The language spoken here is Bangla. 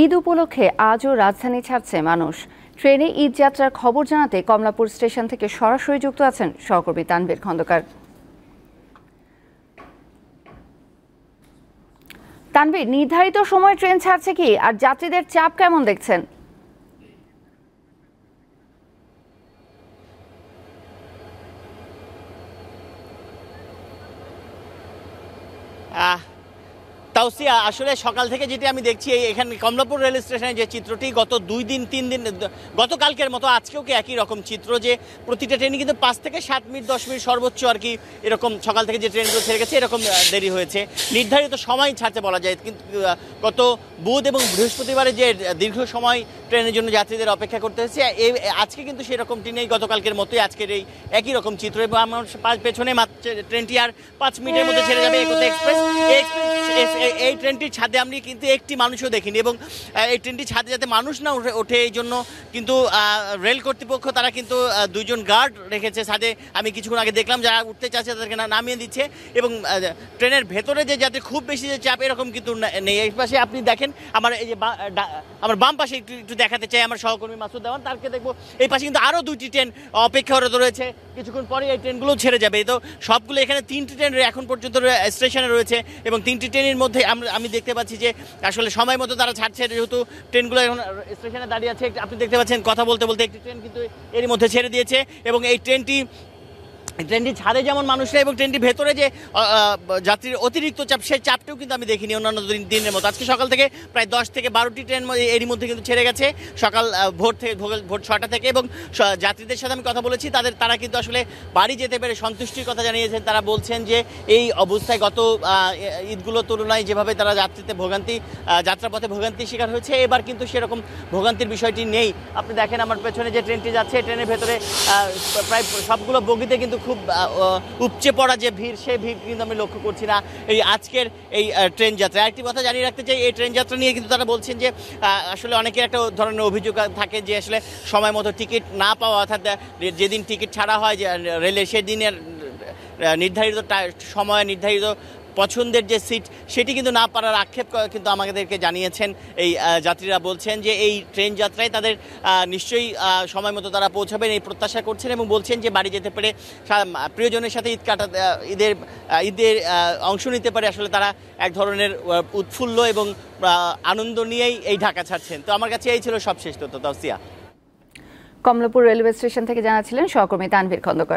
ঈদ উপলক্ষে আজও রাজধানী ছাড়ছে মানুষ ট্রেনে ঈদ যাত্রার খবর জানাতে কমলাপুর স্টেশন থেকে সরাসরি যুক্ত আছেন সহকর্মী তানবীর খন্দকার তানবীর নির্ধারিত সময় ট্রেন ছাড়ছে কি আর যাত্রীদের চাপ কেমন দেখছেন আহ তাওসিয়া আসলে সকাল থেকে যেটি আমি দেখছি এখানে কমলাপুর রেল স্টেশনে যে চিত্রটি গত দুই দিন তিন দিন গতকালকের মতো আজকেও কি একই রকম চিত্র যে প্রতিটা ট্রেনে কিন্তু পাঁচ থেকে সাত মিনিট দশ মিনিট সর্বোচ্চ আর কি এরকম সকাল থেকে যে ট্রেনগুলো ছেড়ে গেছে এরকম দেরি হয়েছে নির্ধারিত সময় ছাড়তে বলা যায় কিন্তু গত বুধ এবং বৃহস্পতিবারে যে দীর্ঘ সময় ট্রেনের জন্য যাত্রীদের অপেক্ষা করতে হয়েছে এই আজকে কিন্তু সেরকমটি নেই গতকালকের মতোই আজকের এই একই রকম চিত্র এবং আমার পেছনে ট্রেনটি আর পাঁচ মিনিটের মধ্যে ছেড়ে যাবে এক্সপ্রেস এই ট্রেনটির ছাদে আমি কিন্তু একটি মানুষও দেখিনি এবং এই ট্রেনটির ছাদে যাতে মানুষ না উঠে ওঠে এই জন্য কিন্তু রেল কর্তৃপক্ষ তারা কিন্তু দুজন গার্ড রেখেছে ছাদে আমি কিছুক্ষণ আগে দেখলাম যারা উঠতে চাচ্ছে তাদেরকে নামিয়ে দিচ্ছে এবং ট্রেনের ভেতরে যে যাতে খুব বেশি যে চাপ এরকম কিন্তু নেই এই পাশে আপনি দেখেন আমার এই যে আমার বাম পাশে একটু একটু দেখাতে চাই আমার সহকর্মী মাসুদ দেওয়ান তারকে দেখবো এই পাশে কিন্তু আরও দুটি ট্রেন অপেক্ষারত রয়েছে কিছুক্ষণ পরে এই ট্রেনগুলো ছেড়ে যাবে তো সবগুলো এখানে তিনটি ট্রেন এখন পর্যন্ত স্টেশনে রয়েছে এবং তিনটি ট্রেনের মধ্যে আমরা আমি দেখতে পাচ্ছি যে আসলে সময় মতো তারা ছাড়ছে যেহেতু ট্রেনগুলো এখন স্টেশনে দাঁড়িয়ে আছে আপনি দেখতে পাচ্ছেন কথা বলতে বলতে একটি ট্রেন কিন্তু এরই মধ্যে ছেড়ে দিয়েছে এবং এই ট্রেনটি ট্রেনটি ছাদে যেমন মানুষরা এবং ট্রেনটির ভেতরে যে যাত্রীর অতিরিক্ত চাপ সেই চাপটিও কিন্তু আমি দেখিনি অন্যান্য দিনের মতো আজকে সকাল থেকে প্রায় দশ থেকে বারোটি ট্রেন এরই মধ্যে কিন্তু ছেড়ে গেছে সকাল ভোর থেকে ভোর ছটা থেকে এবং যাত্রীদের সাথে আমি কথা বলেছি তাদের তারা কিন্তু আসলে বাড়ি যেতে পেরে সন্তুষ্টির কথা জানিয়েছেন তারা বলছেন যে এই অবস্থায় গত ঈদগুলোর তুলনায় যেভাবে তারা যাত্রীতে ভোগান্তি যাত্রাপথে ভোগান্তির শিকার হয়েছে এবার কিন্তু সেরকম ভোগান্তির বিষয়টি নেই আপনি দেখেন আমার পেছনে যে ট্রেনটি যাচ্ছে ট্রেনের ভেতরে প্রায় সবগুলো বগিতে কিন্তু খুব উপচে পড়া যে ভিড় সেই ভিড় কিন্তু আমি লক্ষ্য করছি না এই আজকের এই ট্রেন যাত্রা একটি কথা জানিয়ে রাখতে চাই এই ট্রেন যাত্রা নিয়ে কিন্তু তারা বলছেন যে আসলে অনেকের একটা ধরনের অভিযোগ থাকে যে আসলে সময় মতো টিকিট না পাওয়া অর্থাৎ যেদিন টিকিট ছাড়া হয় যে রেলে সেদিনের নির্ধারিত সময় নির্ধারিত পছন্দের যে সিট সেটি কিন্তু না পারার আক্ষেপ কিন্তু আমাদেরকে জানিয়েছেন এই যাত্রীরা বলছেন যে এই ট্রেন যাত্রায় তাদের নিশ্চয়ই সময় মতো তারা পৌঁছাবেন এই প্রত্যাশা করছেন এবং বলছেন যে বাড়ি যেতে পেরে প্রিয়জনের সাথে ঈদ কাটাতে ঈদের ঈদের অংশ নিতে পারে আসলে তারা এক ধরনের উৎফুল্ল এবং আনন্দ নিয়েই এই ঢাকা ছাড়ছেন তো আমার কাছে এই ছিল সবশেষ তথ্য তফসিয়া কমলাপুর রেলওয়ে স্টেশন থেকে জানাছিলেন সহকর্মী তানভীর খন্দকার